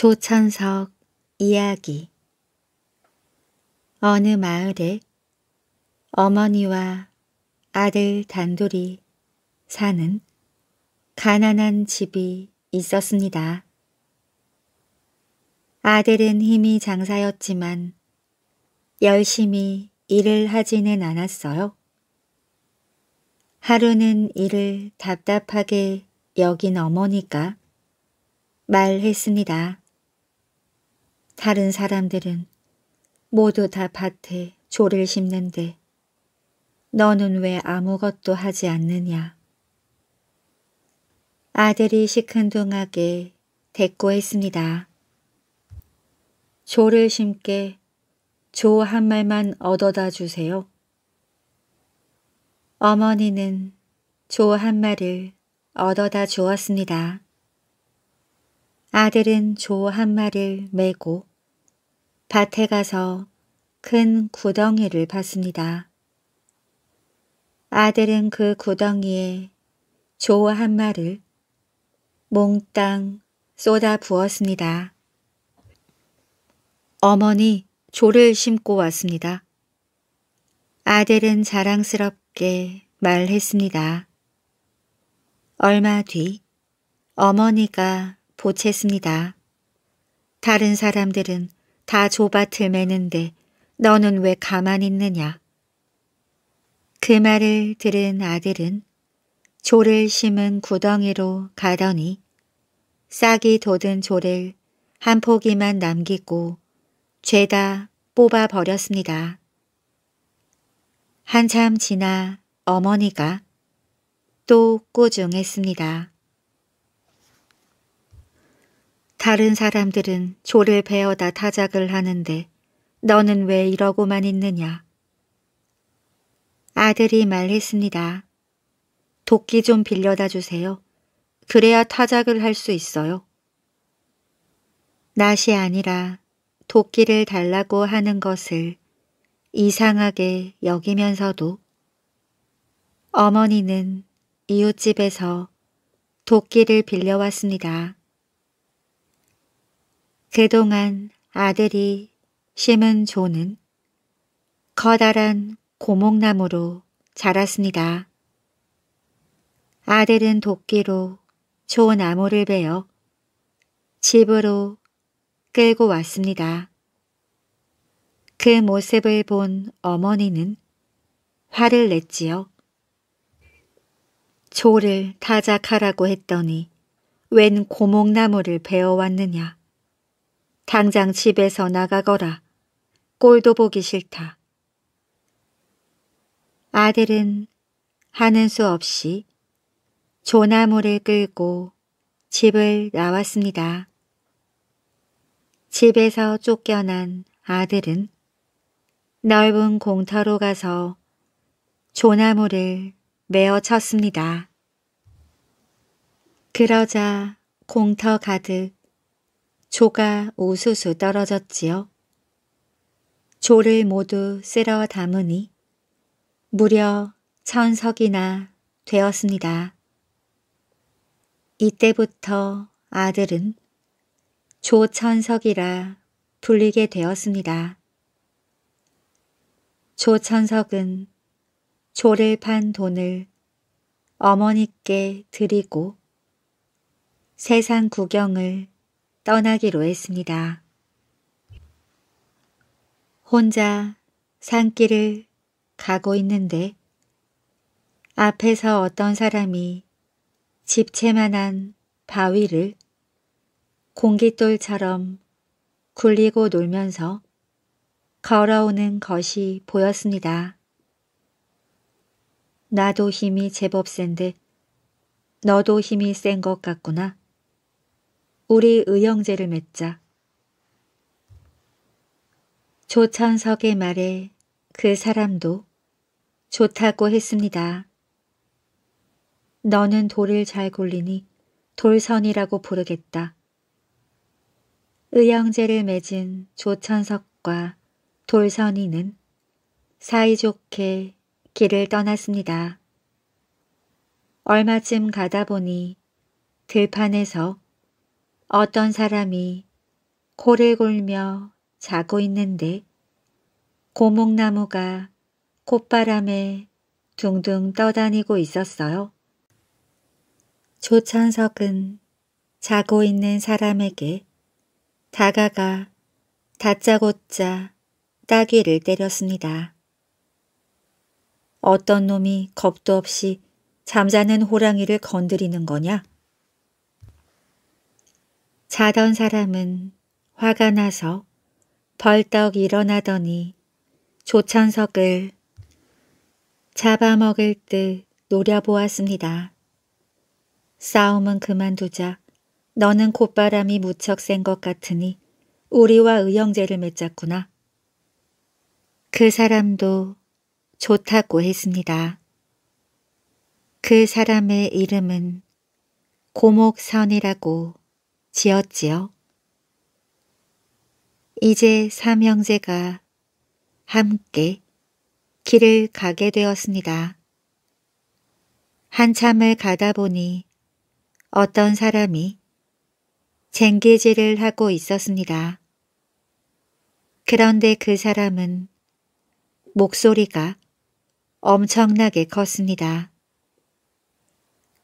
조천석 이야기 어느 마을에 어머니와 아들 단둘이 사는 가난한 집이 있었습니다. 아들은 힘이 장사였지만 열심히 일을 하지는 않았어요. 하루는 일을 답답하게 여긴 어머니가 말했습니다. 다른 사람들은 모두 다 밭에 조를 심는데 너는 왜 아무것도 하지 않느냐. 아들이 시큰둥하게 대꾸했습니다. 조를 심게 조 한 말만 얻어다 주세요. 어머니는 조 한 말을 얻어다 주었습니다. 아들은 조 한 말을 메고 밭에 가서 큰 구덩이를 봤습니다. 아들은 그 구덩이에 좋아한 말을 몽땅 쏟아 부었습니다. 어머니 조를 심고 왔습니다. 아들은 자랑스럽게 말했습니다. 얼마 뒤 어머니가 보챘습니다. 다른 사람들은 다 좁아 들매는데 너는 왜 가만히 있느냐. 그 말을 들은 아들은 조를 심은 구덩이로 가더니 싹이 돋은 조를 한 포기만 남기고 죄다 뽑아버렸습니다. 한참 지나 어머니가 또 꾸중했습니다. 다른 사람들은 조를 베어다 타작을 하는데 너는 왜 이러고만 있느냐. 아들이 말했습니다. 도끼 좀 빌려다 주세요. 그래야 타작을 할 수 있어요. 낫이 아니라 도끼를 달라고 하는 것을 이상하게 여기면서도 어머니는 이웃집에서 도끼를 빌려왔습니다. 그동안 아들이 심은 조는 커다란 고목나무로 자랐습니다. 아들은 도끼로 조 나무를 베어 집으로 끌고 왔습니다. 그 모습을 본 어머니는 화를 냈지요. 조를 타작하라고 했더니 웬 고목나무를 베어왔느냐. 당장 집에서 나가거라. 꼴도 보기 싫다. 아들은 하는 수 없이 조나무를 끌고 집을 나왔습니다. 집에서 쫓겨난 아들은 넓은 공터로 가서 조나무를 메어 쳤습니다. 그러자 공터 가득 조가 우수수 떨어졌지요. 조를 모두 쓸어 담으니 무려 천석이나 되었습니다. 이때부터 아들은 조천석이라 불리게 되었습니다. 조천석은 조를 판 돈을 어머니께 드리고 세상 구경을 떠나기로 했습니다. 혼자 산길을 가고 있는데 앞에서 어떤 사람이 집채만한 바위를 공깃돌처럼 굴리고 놀면서 걸어오는 것이 보였습니다. 나도 힘이 제법 센데 너도 힘이 센 것 같구나. 우리 의형제를 맺자. 조천석의 말에 그 사람도 좋다고 했습니다. 너는 돌을 잘 굴리니 돌선이라고 부르겠다. 의형제를 맺은 조천석과 돌선이는 사이좋게 길을 떠났습니다. 얼마쯤 가다 보니 들판에서 어떤 사람이 코를 골며 자고 있는데 고목나무가 콧바람에 둥둥 떠다니고 있었어요. 조찬석은 자고 있는 사람에게 다가가 다짜고짜 따귀를 때렸습니다. 어떤 놈이 겁도 없이 잠자는 호랑이를 건드리는 거냐? 자던 사람은 화가 나서 벌떡 일어나더니 조천석을 잡아먹을 듯 노려보았습니다. 싸움은 그만두자 너는 콧바람이 무척 센 것 같으니 우리와 의형제를 맺자꾸나. 그 사람도 좋다고 했습니다. 그 사람의 이름은 고목선이라고 지었지요. 이제 삼형제가 함께 길을 가게 되었습니다. 한참을 가다 보니 어떤 사람이 쟁기질을 하고 있었습니다. 그런데 그 사람은 목소리가 엄청나게 컸습니다.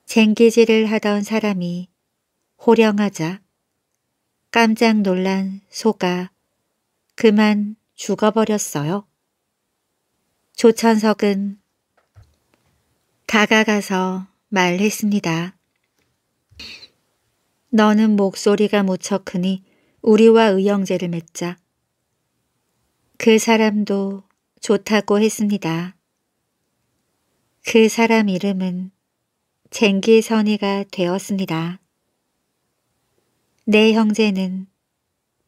쟁기질을 하던 사람이 호령하자 깜짝 놀란 소가 그만 죽어버렸어요. 조천석은 다가가서 말했습니다. 너는 목소리가 무척 크니 우리와 의형제를 맺자. 그 사람도 좋다고 했습니다. 그 사람 이름은 쟁기선이가 되었습니다. 내 형제는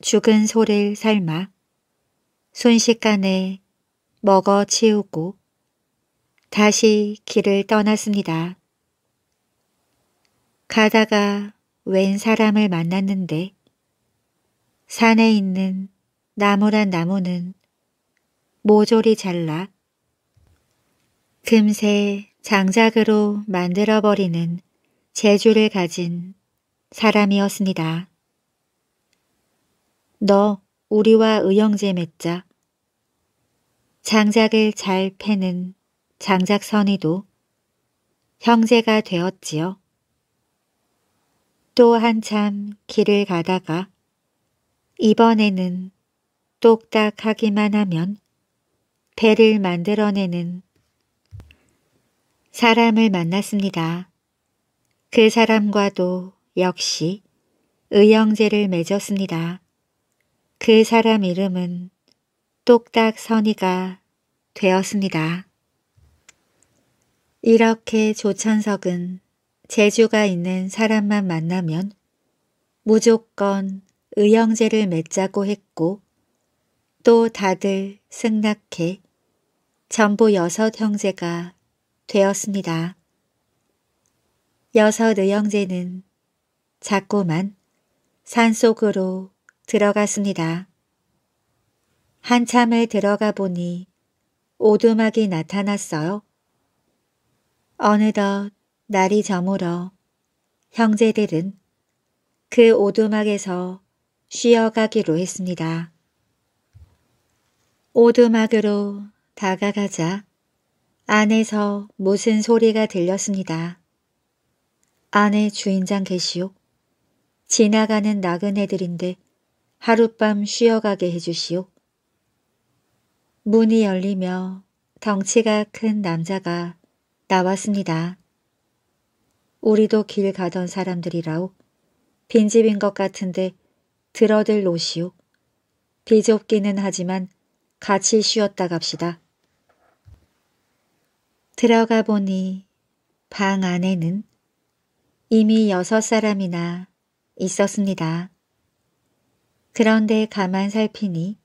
죽은 소를 삶아 순식간에 먹어 치우고 다시 길을 떠났습니다. 가다가 웬 사람을 만났는데 산에 있는 나무란 나무는 모조리 잘라 금세 장작으로 만들어버리는 재주를 가진 사람이었습니다. 너 우리와 의형제 맺자. 장작을 잘 패는 장작 선이도 형제가 되었지요. 또 한참 길을 가다가 이번에는 똑딱하기만 하면 배를 만들어내는 사람을 만났습니다. 그 사람과도 역시 의형제를 맺었습니다. 그 사람 이름은 똑딱 선이가 되었습니다. 이렇게 조천석은 재주가 있는 사람만 만나면 무조건 의형제를 맺자고 했고 또 다들 승낙해 전부 여섯 형제가 되었습니다. 여섯 의형제는 자꾸만 산속으로 들어갔습니다. 한참을 들어가 보니 오두막이 나타났어요. 어느덧 날이 저물어 형제들은 그 오두막에서 쉬어가기로 했습니다. 오두막으로 다가가자 안에서 무슨 소리가 들렸습니다. 안에 주인장 계시오. 지나가는 나그네들인데 하룻밤 쉬어가게 해주시오. 문이 열리며 덩치가 큰 남자가 나왔습니다. 우리도 길 가던 사람들이라오. 빈집인 것 같은데 들어들 노시오. 비좁기는 하지만 같이 쉬었다 갑시다. 들어가 보니 방 안에는 이미 여섯 사람이나 있었습니다. 그런데 가만 살피니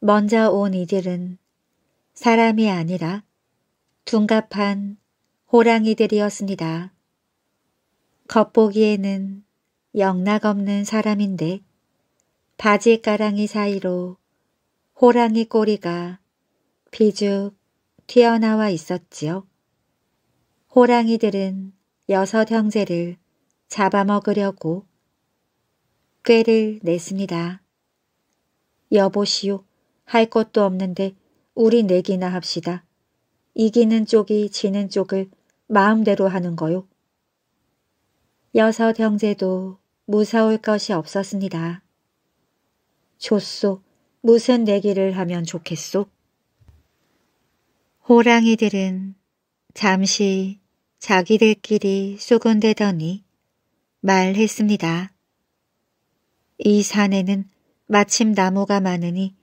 먼저 온 이들은 사람이 아니라 둔갑한 호랑이들이었습니다. 겉보기에는 영락없는 사람인데 바지가랑이 사이로 호랑이 꼬리가 비죽 튀어나와 있었지요. 호랑이들은 여섯 형제를 잡아먹으려고 꾀를 냈습니다. 여보시오, 할 것도 없는데 우리 내기나 합시다. 이기는 쪽이 지는 쪽을 마음대로 하는 거요. 여섯 형제도 무서울 것이 없었습니다. 좋소, 무슨 내기를 하면 좋겠소? 호랑이들은 잠시 자기들끼리 쏘근대더니 말했습니다. 이 산에는 마침 나무가 많으니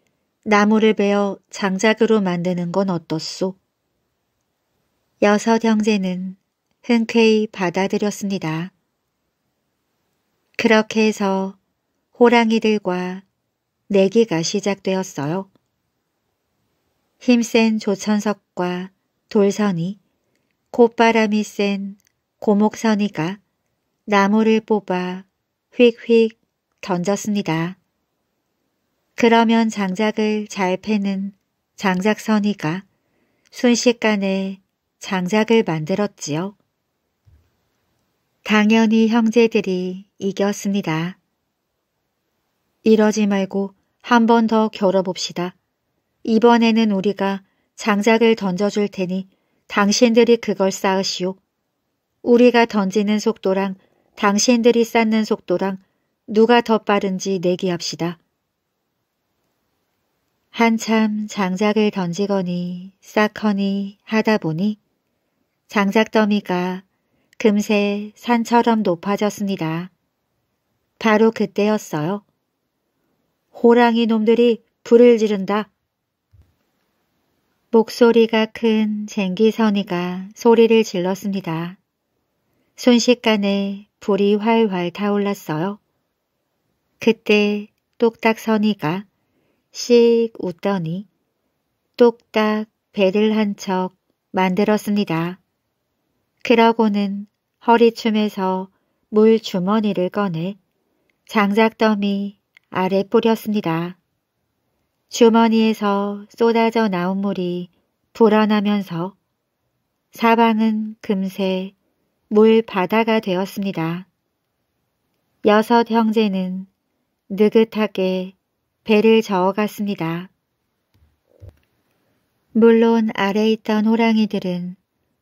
나무를 베어 장작으로 만드는 건 어떻소? 여섯 형제는 흔쾌히 받아들였습니다. 그렇게 해서 호랑이들과 내기가 시작되었어요. 힘센 조천석과 돌선이, 곧바람이 센 고목선이가 나무를 뽑아 휙휙 던졌습니다. 그러면 장작을 잘 패는 장작선이가 순식간에 장작을 만들었지요. 당연히 형제들이 이겼습니다. 이러지 말고 한 번 더 겨뤄봅시다. 이번에는 우리가 장작을 던져줄 테니 당신들이 그걸 쌓으시오. 우리가 던지는 속도랑 당신들이 쌓는 속도랑 누가 더 빠른지 내기합시다. 한참 장작을 던지거니 쌓거니 하다 보니 장작더미가 금세 산처럼 높아졌습니다. 바로 그때였어요. 호랑이 놈들이 불을 지른다. 목소리가 큰 쟁기선이가 소리를 질렀습니다. 순식간에 불이 활활 타올랐어요. 그때 똑딱 선이가 씩 웃더니 똑딱 배를 한 척 만들었습니다. 그러고는 허리춤에서 물 주머니를 꺼내 장작더미 아래 뿌렸습니다. 주머니에서 쏟아져 나온 물이 불어나면서 사방은 금세 물바다가 되었습니다. 여섯 형제는 느긋하게 배를 저어갔습니다. 물론 아래 있던 호랑이들은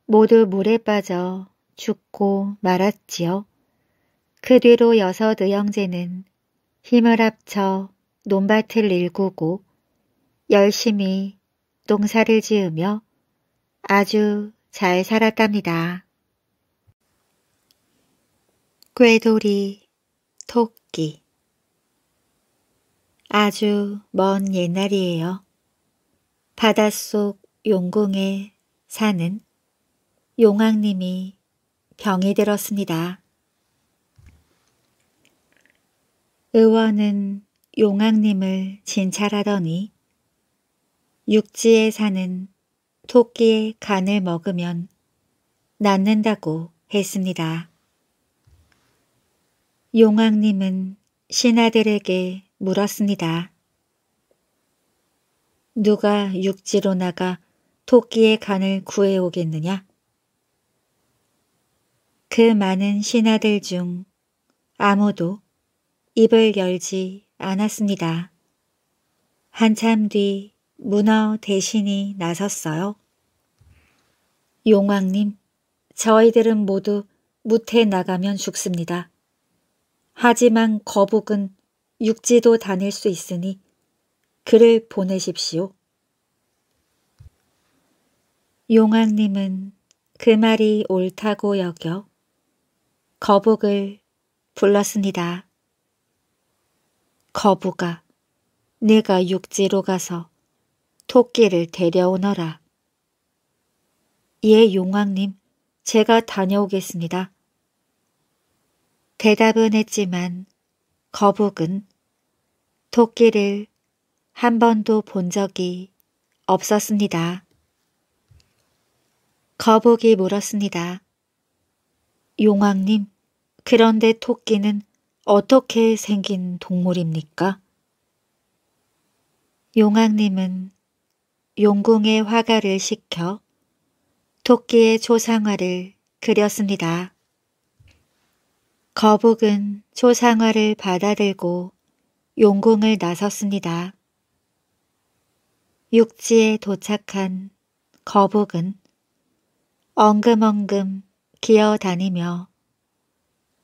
모두 물에 빠져 죽고 말았지요. 그 뒤로 여섯 의형제는 힘을 합쳐 논밭을 일구고 열심히 농사를 지으며 아주 잘 살았답니다. 꾀돌이, 토끼 아주 먼 옛날이에요. 바닷속 용궁에 사는 용왕님이 병이 들었습니다. 의원은 용왕님을 진찰하더니 육지에 사는 토끼의 간을 먹으면 낫는다고 했습니다. 용왕님은 신하들에게 물었습니다. 누가 육지로 나가 토끼의 간을 구해오겠느냐? 그 많은 신하들 중 아무도 입을 열지 않았습니다. 한참 뒤 문어 대신이 나섰어요. 용왕님, 저희들은 모두 무태 나가면 죽습니다. 하지만 거북은 육지도 다닐 수 있으니 그를 보내십시오. 용왕님은 그 말이 옳다고 여겨 거북을 불렀습니다. 거북아, 네가 육지로 가서 토끼를 데려오너라. 예, 용왕님, 제가 다녀오겠습니다. 대답은 했지만 거북은 토끼를 한 번도 본 적이 없었습니다. 거북이 물었습니다. 용왕님, 그런데 토끼는 어떻게 생긴 동물입니까? 용왕님은 용궁의 화가를 시켜 토끼의 초상화를 그렸습니다. 거북은 초상화를 받아들고 용궁을 나섰습니다. 육지에 도착한 거북은 엉금엉금 기어다니며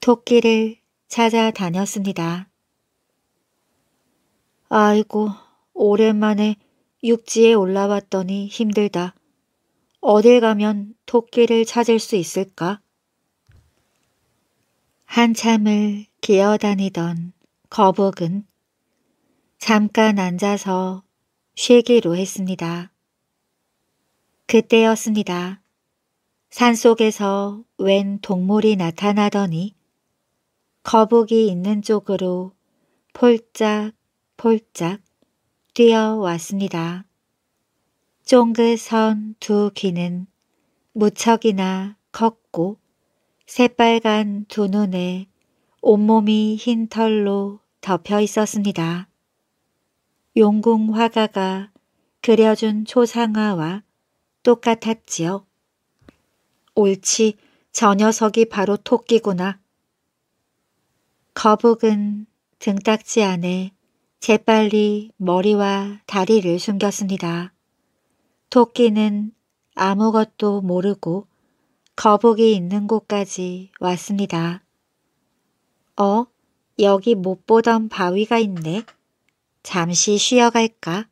토끼를 찾아다녔습니다. 아이고, 오랜만에 육지에 올라왔더니 힘들다. 어딜 가면 토끼를 찾을 수 있을까? 한참을 기어다니던 거북은 잠깐 앉아서 쉬기로 했습니다. 그때였습니다. 산속에서 웬 동물이 나타나더니 거북이 있는 쪽으로 폴짝폴짝 뛰어왔습니다. 쫑긋선 두 귀는 무척이나 컸고 새빨간 두 눈에 온몸이 흰 털로 덮여 있었습니다. 용궁 화가가 그려준 초상화와 똑같았지요. 옳지, 저 녀석이 바로 토끼구나. 거북은 등딱지 안에 재빨리 머리와 다리를 숨겼습니다. 토끼는 아무것도 모르고 거북이 있는 곳까지 왔습니다. 어, 여기 못 보던 바위가 있네. 잠시 쉬어갈까?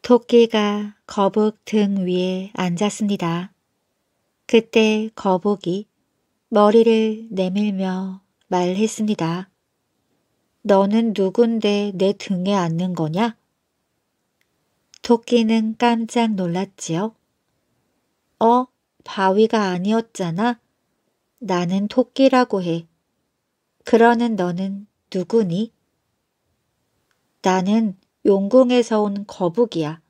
토끼가 거북 등 위에 앉았습니다. 그때 거북이 머리를 내밀며 말했습니다. 너는 누군데 내 등에 앉는 거냐? 토끼는 깜짝 놀랐지요. 어? 바위가 아니었잖아. 나는 토끼라고 해. 그러는 너는 누구니? 나는 용궁에서 온 거북이야.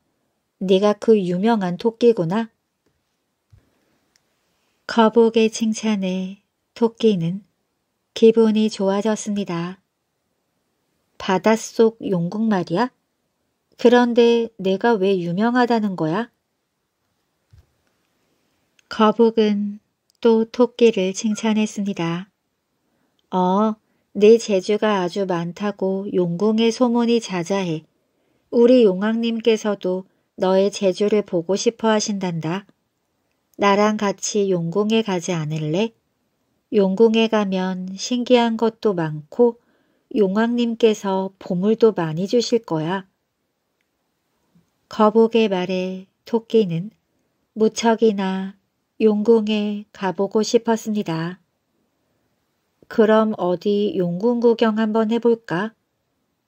네가 그 유명한 토끼구나. 거북의 칭찬에 토끼는 기분이 좋아졌습니다. 바닷속 용궁 말이야? 그런데 내가 왜 유명하다는 거야? 거북은 또 토끼를 칭찬했습니다. 어, 네 재주가 아주 많다고 용궁의 소문이 자자해. 우리 용왕님께서도 너의 재주를 보고 싶어 하신단다. 나랑 같이 용궁에 가지 않을래? 용궁에 가면 신기한 것도 많고 용왕님께서 보물도 많이 주실 거야. 거북의 말에 토끼는 무척이나 용궁에 가보고 싶었습니다. 그럼 어디 용궁 구경 한번 해볼까?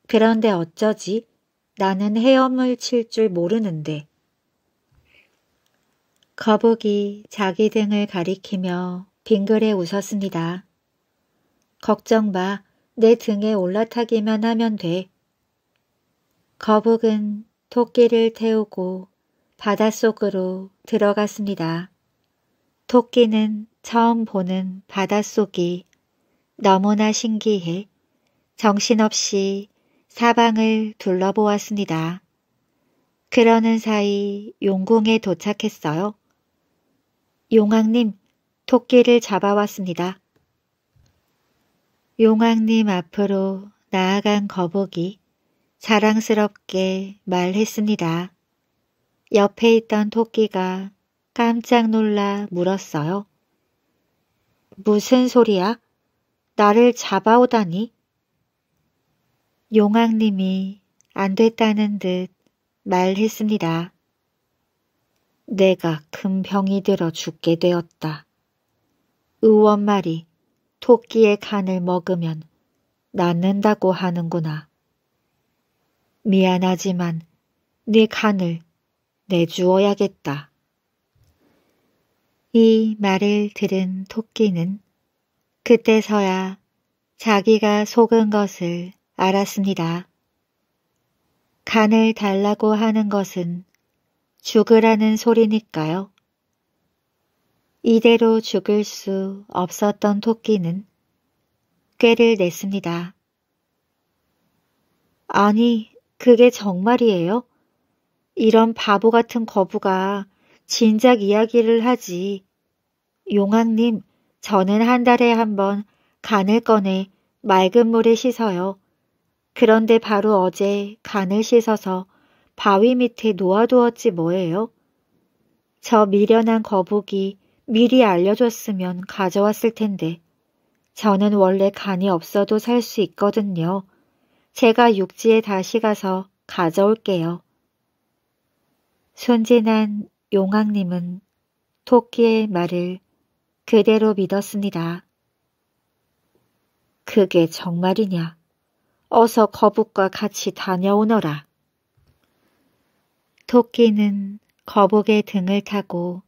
그런데 어쩌지? 나는 헤엄을 칠 줄 모르는데. 거북이 자기 등을 가리키며 빙그레 웃었습니다. 걱정 마. 내 등에 올라타기만 하면 돼. 거북은 토끼를 태우고 바닷속으로 들어갔습니다. 토끼는 처음 보는 바닷속이 너무나 신기해 정신없이 사방을 둘러보았습니다. 그러는 사이 용궁에 도착했어요. 용왕님, 토끼를 잡아왔습니다. 용왕님 앞으로 나아간 거북이 자랑스럽게 말했습니다. 옆에 있던 토끼가 깜짝 놀라 물었어요. 무슨 소리야? 나를 잡아오다니? 용왕님이 안 됐다는 듯 말했습니다. 내가 큰 병이 들어 죽게 되었다. 의원말이 토끼의 간을 먹으면 낫는다고 하는구나. 미안하지만 네 간을 내주어야겠다. 이 말을 들은 토끼는 그때서야 자기가 속은 것을 알았습니다. 간을 달라고 하는 것은 죽으라는 소리니까요. 이대로 죽을 수 없었던 토끼는 꾀를 냈습니다. 아니, 그게 정말이에요? 이런 바보 같은 거부가 진작 이야기를 하지. 용왕님, 저는 한 달에 한 번 간을 꺼내 맑은 물에 씻어요. 그런데 바로 어제 간을 씻어서 바위 밑에 놓아두었지 뭐예요? 저 미련한 거북이 미리 알려줬으면 가져왔을 텐데. 저는 원래 간이 없어도 살 수 있거든요. 제가 육지에 다시 가서 가져올게요. 순진한 용왕님은 토끼의 말을 그대로 믿었습니다. 그게 정말이냐? 어서 거북과 같이 다녀오너라. 토끼는 거북의 등을 타고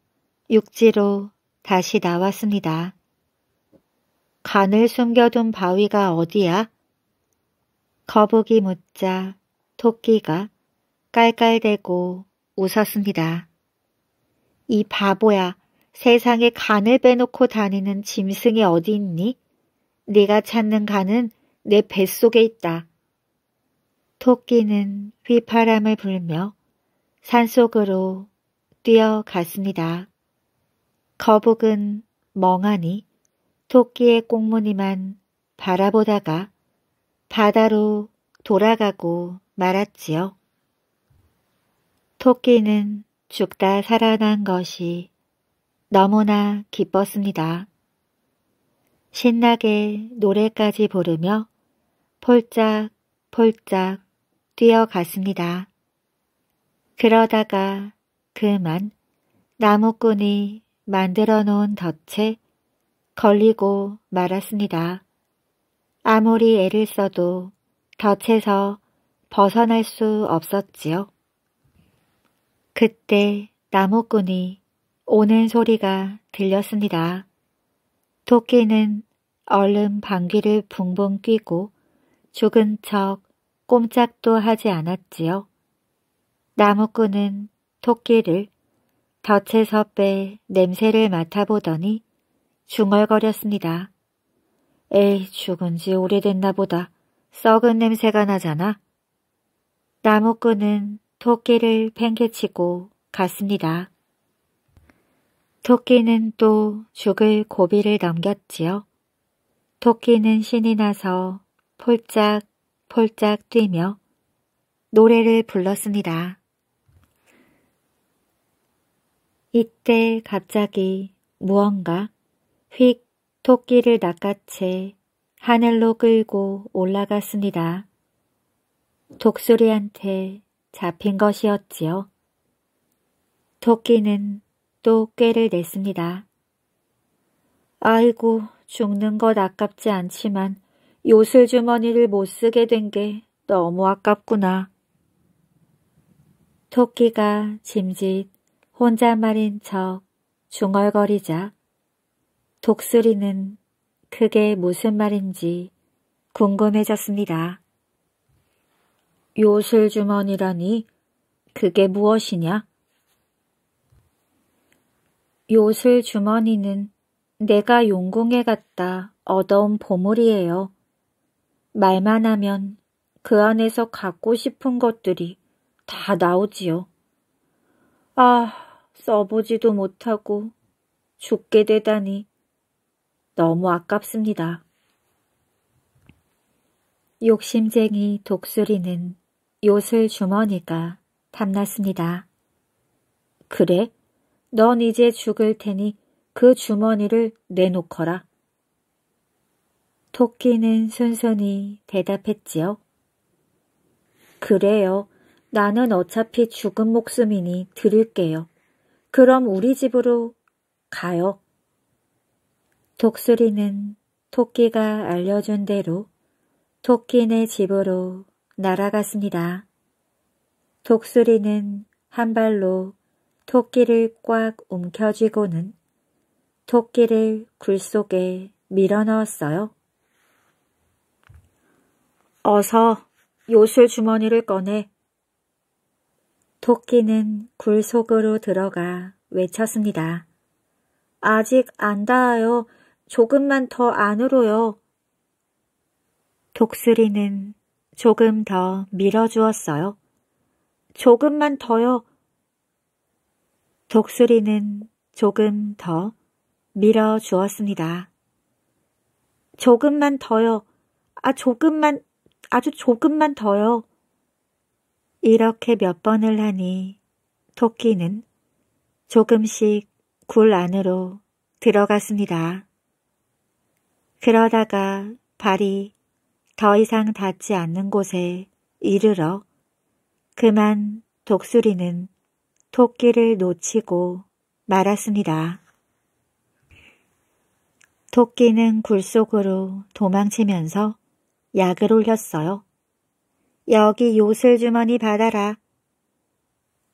육지로 다시 나왔습니다. 간을 숨겨둔 바위가 어디야? 거북이 묻자 토끼가 깔깔대고 웃었습니다. 이 바보야, 세상에 간을 빼놓고 다니는 짐승이 어디 있니? 네가 찾는 간은 내 뱃속에 있다. 토끼는 휘파람을 불며 산속으로 뛰어갔습니다. 거북은 멍하니 토끼의 꽁무니만 바라보다가 바다로 돌아가고 말았지요. 토끼는 죽다 살아난 것이 너무나 기뻤습니다. 신나게 노래까지 부르며 폴짝폴짝 뛰어갔습니다. 그러다가 그만 나무꾼이 만들어 놓은 덫에 걸리고 말았습니다. 아무리 애를 써도 덫에서 벗어날 수 없었지요. 그때 나무꾼이 오는 소리가 들렸습니다. 토끼는 얼른 방귀를 붕붕 뀌고 죽은 척 꼼짝도 하지 않았지요. 나무꾼은 토끼를 덫에서 빼 냄새를 맡아보더니 중얼거렸습니다. 에이 죽은 지 오래됐나 보다. 썩은 냄새가 나잖아. 나무꾼은 토끼를 팽개치고 갔습니다. 토끼는 또 죽을 고비를 넘겼지요. 토끼는 신이 나서 폴짝 폴짝 뛰며 노래를 불렀습니다. 이때 갑자기 무언가 휙 토끼를 낚아채 하늘로 끌고 올라갔습니다. 독수리한테 잡힌 것이었지요. 토끼는 또 꾀를 냈습니다. 아이고 죽는 것 아깝지 않지만 요술 주머니를 못 쓰게 된 게 너무 아깝구나. 토끼가 짐짓 혼자말인 척 중얼거리자 독수리는 그게 무슨 말인지 궁금해졌습니다. 요술주머니라니 그게 무엇이냐? 요술 주머니는 내가 용궁에 갔다 얻어온 보물이에요. 말만 하면 그 안에서 갖고 싶은 것들이 다 나오지요. 아, 써보지도 못하고 죽게 되다니 너무 아깝습니다. 욕심쟁이 독수리는 요술 주머니가 탐났습니다. 그래? 넌 이제 죽을 테니 그 주머니를 내놓거라. 토끼는 순순히 대답했지요. 그래요. 나는 어차피 죽은 목숨이니 드릴게요. 그럼 우리 집으로 가요. 독수리는 토끼가 알려준 대로 토끼네 집으로 날아갔습니다. 독수리는 한 발로 토끼를 꽉 움켜쥐고는 토끼를 굴 속에 밀어넣었어요. 어서 요술 주머니를 꺼내. 토끼는 굴 속으로 들어가 외쳤습니다. 아직 안 닿아요. 조금만 더 안으로요. 독수리는 조금 더 밀어주었어요. 조금만 더요. 독수리는 조금 더 밀어 주었습니다. 조금만 더요. 아, 조금만, 아주 조금만 더요. 이렇게 몇 번을 하니 토끼는 조금씩 굴 안으로 들어갔습니다. 그러다가 발이 더 이상 닿지 않는 곳에 이르러 그만 독수리는 토끼를 놓치고 말았습니다. 토끼는 굴 속으로 도망치면서 약을 올렸어요. 여기 요술 주머니 받아라.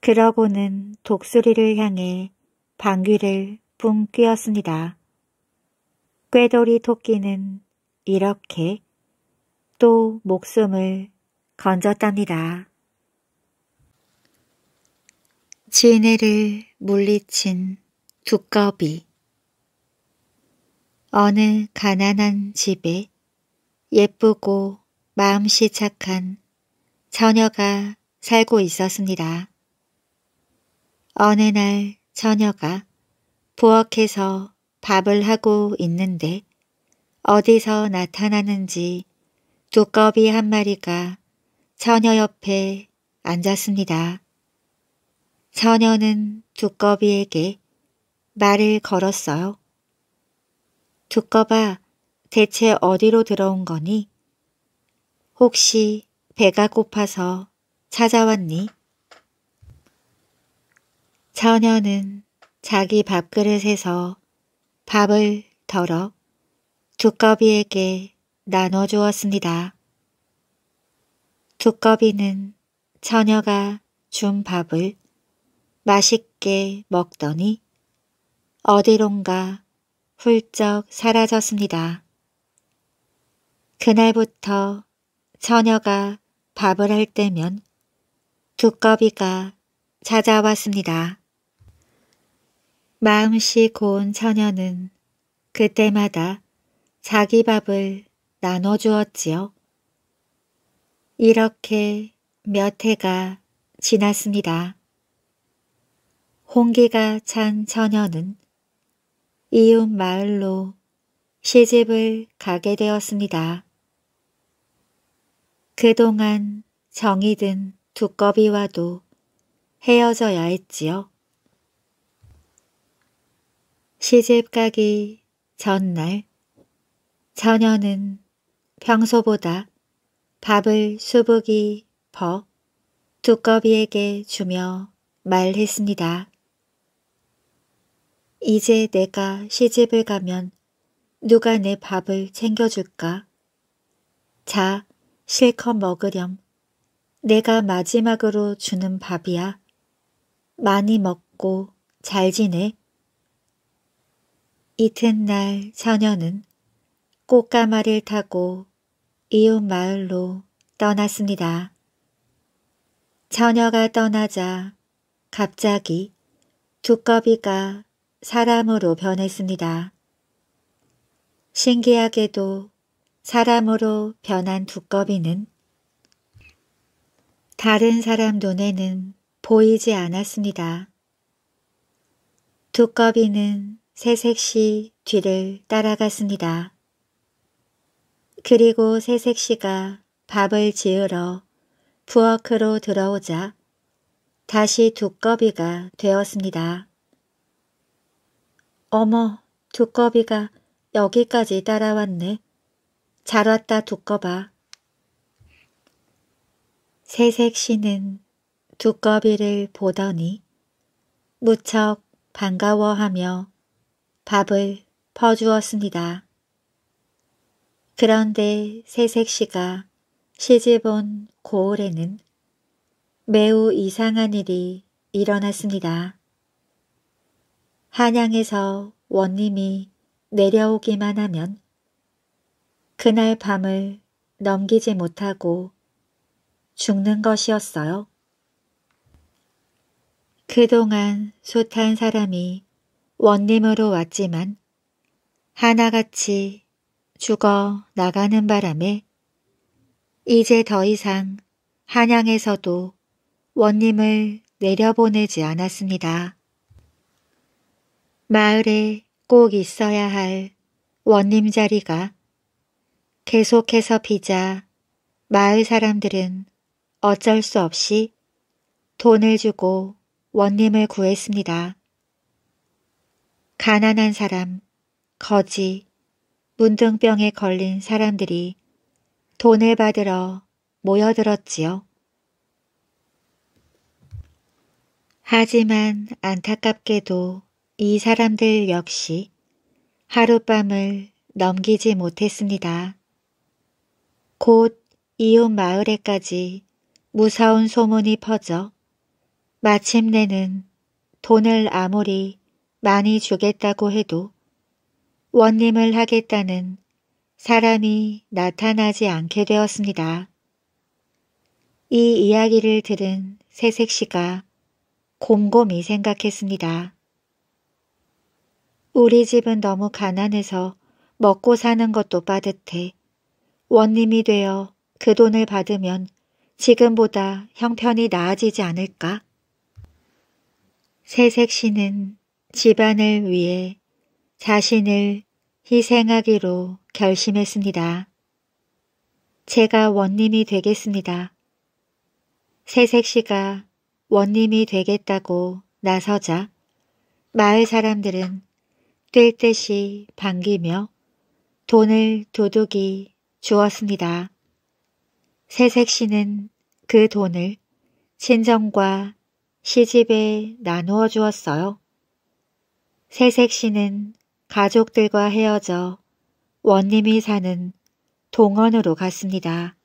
그러고는 독수리를 향해 방귀를 뿡 뀌었습니다. 꾀돌이 토끼는 이렇게 또 목숨을 건졌답니다. 지네를 물리친 두꺼비 어느 가난한 집에 예쁘고 마음씨 착한 처녀가 살고 있었습니다. 어느 날 처녀가 부엌에서 밥을 하고 있는데 어디서 나타나는지 두꺼비 한 마리가 처녀 옆에 앉았습니다. 처녀는 두꺼비에게 말을 걸었어요. 두꺼바 대체 어디로 들어온 거니? 혹시 배가 고파서 찾아왔니? 처녀는 자기 밥그릇에서 밥을 덜어 두꺼비에게 나눠주었습니다. 두꺼비는 처녀가 준 밥을 맛있게 먹더니 어디론가 훌쩍 사라졌습니다. 그날부터 처녀가 밥을 할 때면 두꺼비가 찾아왔습니다. 마음씨 고운 처녀는 그때마다 자기 밥을 나눠주었지요. 이렇게 몇 해가 지났습니다. 홍기가 찬 처녀는 이웃 마을로 시집을 가게 되었습니다. 그동안 정이 든 두꺼비와도 헤어져야 했지요. 시집 가기 전날 처녀는 평소보다 밥을 수북이 퍼 두꺼비에게 주며 말했습니다. 이제 내가 시집을 가면 누가 내 밥을 챙겨줄까? 자, 실컷 먹으렴. 내가 마지막으로 주는 밥이야. 많이 먹고 잘 지내. 이튿날 처녀는 꽃가마를 타고 이웃 마을로 떠났습니다. 처녀가 떠나자 갑자기 두꺼비가 사람으로 변했습니다. 신기하게도 사람으로 변한 두꺼비는 다른 사람 눈에는 보이지 않았습니다. 두꺼비는 새색시 뒤를 따라갔습니다. 그리고 새색시가 밥을 지으러 부엌으로 들어오자 다시 두꺼비가 되었습니다. 어머, 두꺼비가 여기까지 따라왔네. 잘 왔다, 두꺼봐. 새색시는 두꺼비를 보더니 무척 반가워하며 밥을 퍼주었습니다. 그런데 새색시가 시집온 고을에는 매우 이상한 일이 일어났습니다. 한양에서 원님이 내려오기만 하면 그날 밤을 넘기지 못하고 죽는 것이었어요. 그동안 숱한 사람이 원님으로 왔지만 하나같이 죽어 나가는 바람에 이제 더 이상 한양에서도 원님을 내려보내지 않았습니다. 마을에 꼭 있어야 할 원님 자리가 계속해서 비자 마을 사람들은 어쩔 수 없이 돈을 주고 원님을 구했습니다. 가난한 사람, 거지, 문둥병에 걸린 사람들이 돈을 받으러 모여들었지요. 하지만 안타깝게도 이 사람들 역시 하룻밤을 넘기지 못했습니다. 곧 이웃 마을에까지 무서운 소문이 퍼져 마침내는 돈을 아무리 많이 주겠다고 해도 원님을 하겠다는 사람이 나타나지 않게 되었습니다. 이 이야기를 들은 새색씨가 곰곰이 생각했습니다. 우리 집은 너무 가난해서 먹고 사는 것도 빠듯해. 원님이 되어 그 돈을 받으면 지금보다 형편이 나아지지 않을까? 새색 씨는 집안을 위해 자신을 희생하기로 결심했습니다. 제가 원님이 되겠습니다. 새색 씨가 원님이 되겠다고 나서자 마을 사람들은 뛸 듯이 반기며 돈을 도둑이 주었습니다. 새색 씨는 그 돈을 친정과 시집에 나누어 주었어요. 새색 씨는 가족들과 헤어져 원님이 사는 동원으로 갔습니다.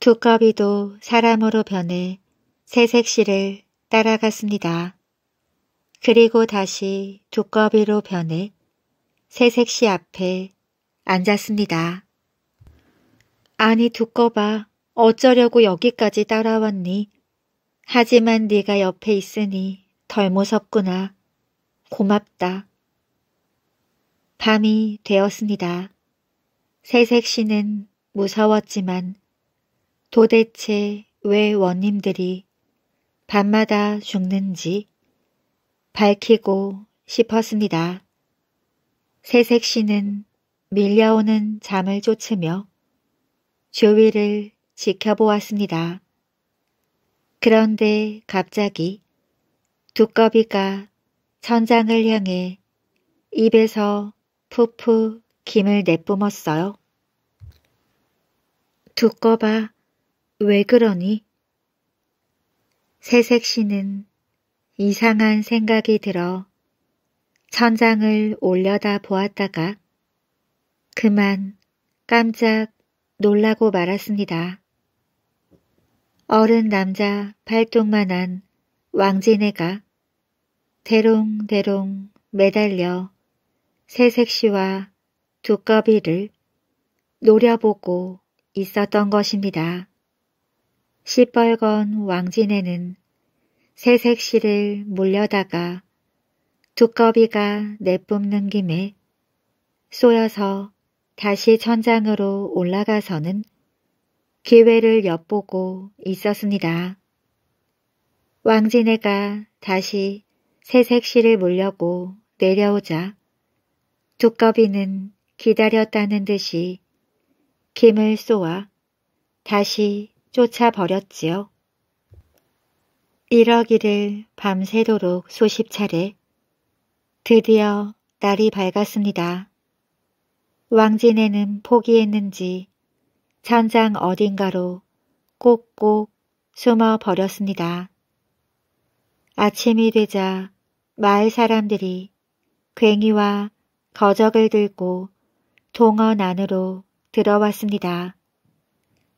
두꺼비도 사람으로 변해 새색 씨를 따라갔습니다. 그리고 다시 두꺼비로 변해 새색시 앞에 앉았습니다. 아니 두꺼봐 어쩌려고 여기까지 따라왔니? 하지만 네가 옆에 있으니 덜 무섭구나. 고맙다. 밤이 되었습니다. 새색시는 무서웠지만 도대체 왜 원님들이 밤마다 죽는지 밝히고 싶었습니다. 새색시는 밀려오는 잠을 쫓으며 주위를 지켜보았습니다. 그런데 갑자기 두꺼비가 천장을 향해 입에서 푸푸 김을 내뿜었어요. 두꺼봐, 왜 그러니? 새색시는 이상한 생각이 들어 천장을 올려다 보았다가 그만 깜짝 놀라고 말았습니다. 어른 남자 팔뚝만한 왕진애가 대롱대롱 매달려 새색시와 두꺼비를 노려보고 있었던 것입니다. 시뻘건 왕진애는 새색실을 몰려다가 두꺼비가 내뿜는 김에 쏘여서 다시 천장으로 올라가서는 기회를 엿보고 있었습니다. 왕진애가 다시 새색실을 몰려고 내려오자 두꺼비는 기다렸다는 듯이 김을 쏘아 다시 쫓아버렸지요. 이러기를 밤새도록 수십 차례 드디어 날이 밝았습니다. 왕진애는 포기했는지 천장 어딘가로 꼭꼭 숨어 버렸습니다. 아침이 되자 마을 사람들이 괭이와 거적을 들고 동원 안으로 들어왔습니다.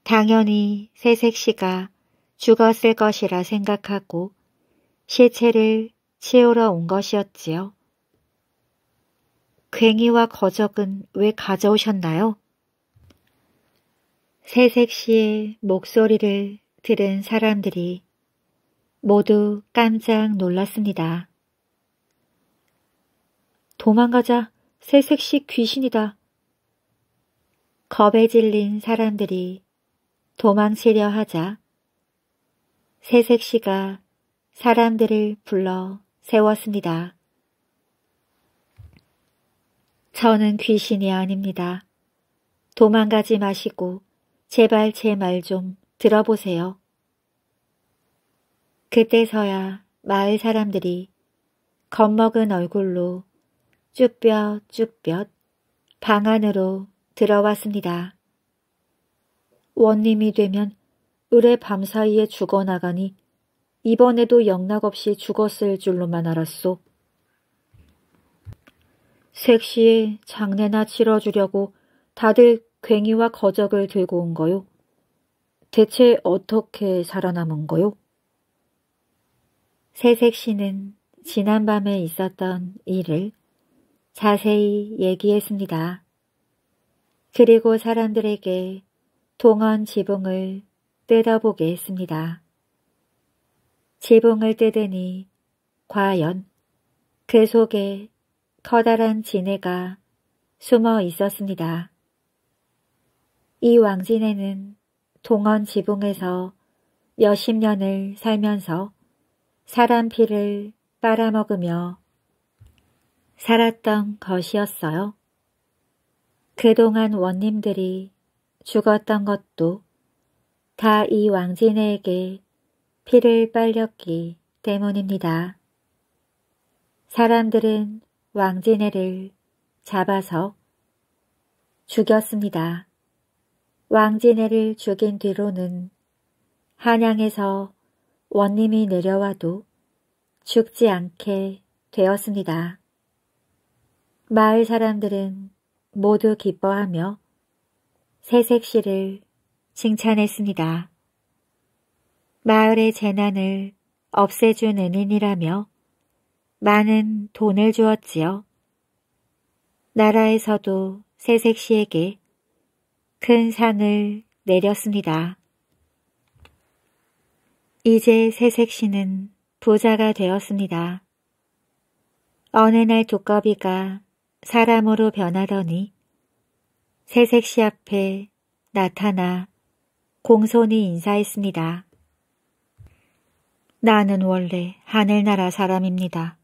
당연히 새색시가 죽었을 것이라 생각하고 시체를 치우러 온 것이었지요. 괭이와 거적은 왜 가져오셨나요? 새색 시의 목소리를 들은 사람들이 모두 깜짝 놀랐습니다. 도망가자, 새색 시 귀신이다. 겁에 질린 사람들이 도망치려 하자 새색 시가 사람들을 불러 세웠습니다. 저는 귀신이 아닙니다. 도망가지 마시고 제발 제 말 좀 들어보세요. 그때서야 마을 사람들이 겁먹은 얼굴로 쭈뼛쭈뼛 쭈뼛 방 안으로 들어왔습니다. 원님이 되면 을의 밤사이에 죽어나가니 이번에도 영락없이 죽었을 줄로만 알았소. 색시에 장례나 치러주려고 다들 괭이와 거적을 들고 온 거요. 대체 어떻게 살아남은 거요? 새색시는 지난밤에 있었던 일을 자세히 얘기했습니다. 그리고 사람들에게 동원 지붕을 뜯어보게 했습니다. 지붕을 뜯으니 과연 그 속에 커다란 지네가 숨어 있었습니다. 이왕진에는 동원 지붕에서 몇십 년을 살면서 사람 피를 빨아먹으며 살았던 것이었어요. 그동안 원님들이 죽었던 것도 다이 왕진에게 피를 빨렸기 때문입니다. 사람들은 왕진애를 잡아서 죽였습니다. 왕진애를 죽인 뒤로는 한양에서 원님이 내려와도 죽지 않게 되었습니다. 마을 사람들은 모두 기뻐하며 새색시를 칭찬했습니다. 마을의 재난을 없애준 은인이라며 많은 돈을 주었지요. 나라에서도 세색 씨에게 큰 상을 내렸습니다. 이제 세색 씨는 부자가 되었습니다. 어느 날 두꺼비가 사람으로 변하더니 세색 씨 앞에 나타나 공손히 인사했습니다. 나는 원래 하늘나라 사람입니다.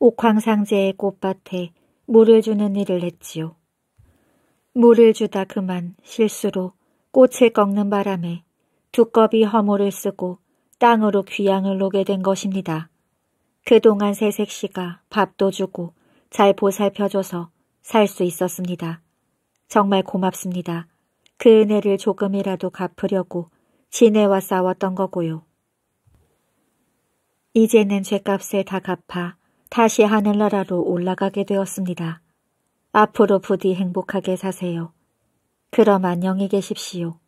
옥황상제의 꽃밭에 물을 주는 일을 했지요. 물을 주다 그만 실수로 꽃을 꺾는 바람에 두꺼비 허물을 쓰고 땅으로 귀양을 오게 된 것입니다. 그동안 새색씨가 밥도 주고 잘 보살펴줘서 살 수 있었습니다. 정말 고맙습니다. 그 은혜를 조금이라도 갚으려고 지네와 싸웠던 거고요. 이제는 죄값을 다 갚아 다시 하늘나라로 올라가게 되었습니다. 앞으로 부디 행복하게 사세요. 그럼 안녕히 계십시오.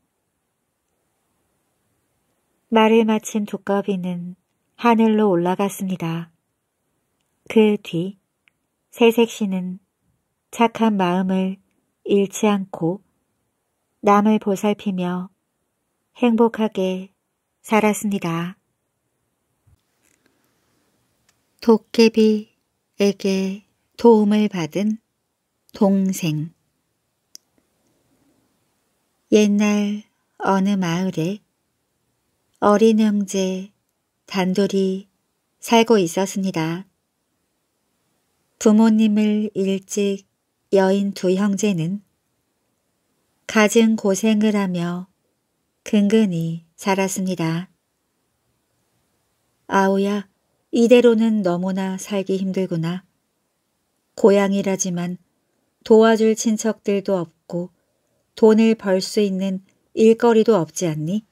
말을 마친 두꺼비는 하늘로 올라갔습니다. 그 뒤 새색시는 착한 마음을 잃지 않고 남을 보살피며 행복하게 살았습니다. 도깨비에게 도움을 받은 동생 옛날 어느 마을에 어린 형제 단둘이 살고 있었습니다. 부모님을 일찍 여인 두 형제는 가진 고생을 하며 근근히 살았습니다. 아우야, 이대로는 너무나 살기 힘들구나. 고향이라지만 도와줄 친척들도 없고 돈을 벌 수 있는 일거리도 없지 않니?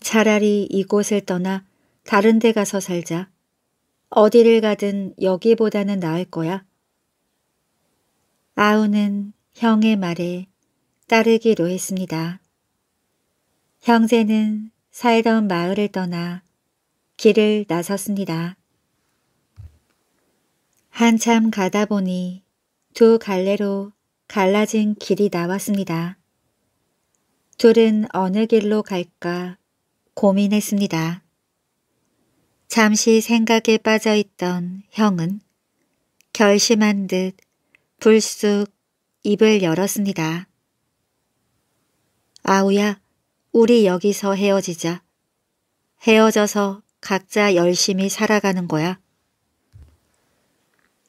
차라리 이곳을 떠나 다른 데 가서 살자. 어디를 가든 여기보다는 나을 거야. 아우는 형의 말에 따르기로 했습니다. 형제는 살던 마을을 떠나 길을 나섰습니다. 한참 가다 보니 두 갈래로 갈라진 길이 나왔습니다. 둘은 어느 길로 갈까 고민했습니다. 잠시 생각에 빠져있던 형은 결심한 듯 불쑥 입을 열었습니다. 아우야, 우리 여기서 헤어지자. 헤어져서 각자 열심히 살아가는 거야.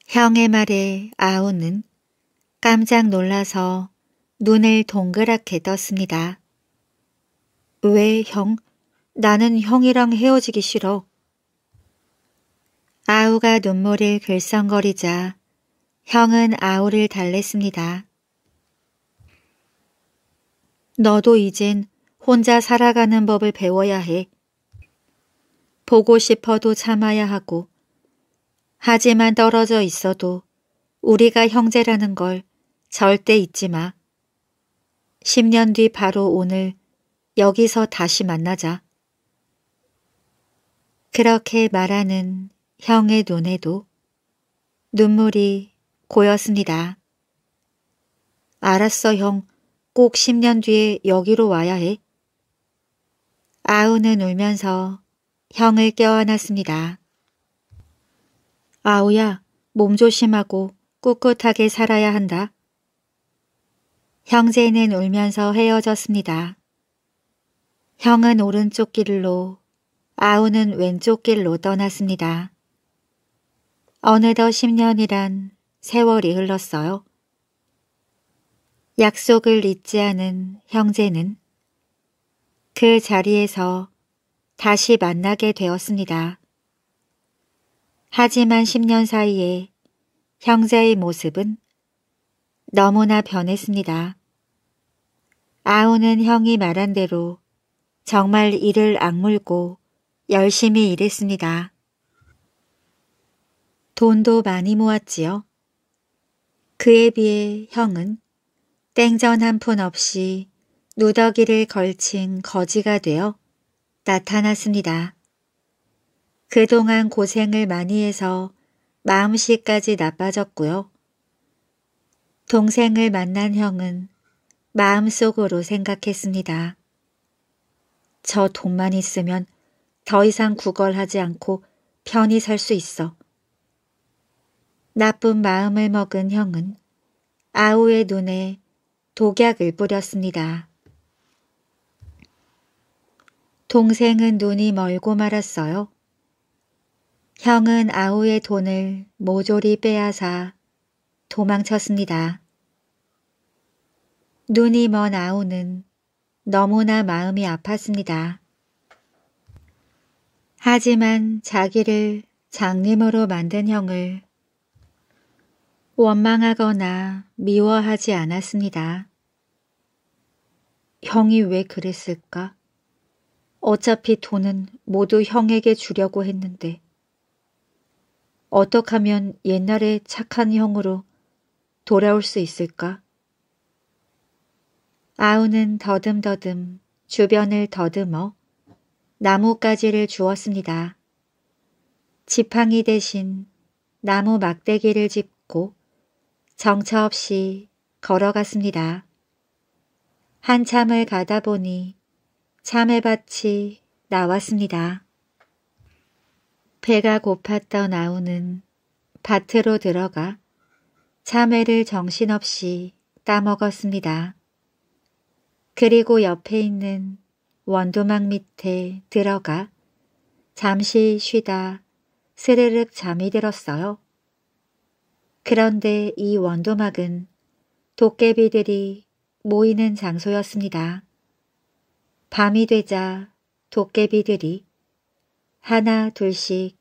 형의 말에 아우는 깜짝 놀라서 눈을 동그랗게 떴습니다. 왜 형? 나는 형이랑 헤어지기 싫어. 아우가 눈물을 글썽거리자 형은 아우를 달랬습니다. 너도 이젠 혼자 살아가는 법을 배워야 해. 보고 싶어도 참아야 하고 하지만 떨어져 있어도 우리가 형제라는 걸 절대 잊지 마. 10년 뒤 바로 오늘 여기서 다시 만나자. 그렇게 말하는 형의 눈에도 눈물이 고였습니다. 알았어 형, 꼭 10년 뒤에 여기로 와야 해. 아우는 울면서 형을 껴안았습니다. 아우야, 몸조심하고 꿋꿋하게 살아야 한다. 형제는 울면서 헤어졌습니다. 형은 오른쪽 길로, 아우는 왼쪽 길로 떠났습니다. 어느덧 10년이란 세월이 흘렀어요. 약속을 잊지 않은 형제는 그 자리에서 다시 만나게 되었습니다. 하지만 10년 사이에 형제의 모습은 너무나 변했습니다. 아우는 형이 말한 대로 정말 이를 악물고 열심히 일했습니다. 돈도 많이 모았지요. 그에 비해 형은 땡전 한 푼 없이 누더기를 걸친 거지가 되어 나타났습니다. 그동안 고생을 많이 해서 마음씨까지 나빠졌고요. 동생을 만난 형은 마음속으로 생각했습니다. 저 돈만 있으면 더 이상 구걸하지 않고 편히 살 수 있어. 나쁜 마음을 먹은 형은 아우의 눈에 독약을 뿌렸습니다. 동생은 눈이 멀고 말았어요. 형은 아우의 돈을 모조리 빼앗아 도망쳤습니다. 눈이 먼 아우는 너무나 마음이 아팠습니다. 하지만 자기를 장님으로 만든 형을 원망하거나 미워하지 않았습니다. 형이 왜 그랬을까? 어차피 돈은 모두 형에게 주려고 했는데 어떡 하면 옛날에 착한 형으로 돌아올 수 있을까? 아우는 더듬더듬 주변을 더듬어 나뭇가지를 주었습니다. 지팡이 대신 나무 막대기를 짚고 정처 없이 걸어갔습니다. 한참을 가다 보니 참외밭이 나왔습니다. 배가 고팠던 아우는 밭으로 들어가 참외를 정신없이 따먹었습니다. 그리고 옆에 있는 원두막 밑에 들어가 잠시 쉬다 스르륵 잠이 들었어요. 그런데 이 원도막은 도깨비들이 모이는 장소였습니다. 밤이 되자 도깨비들이 하나 둘씩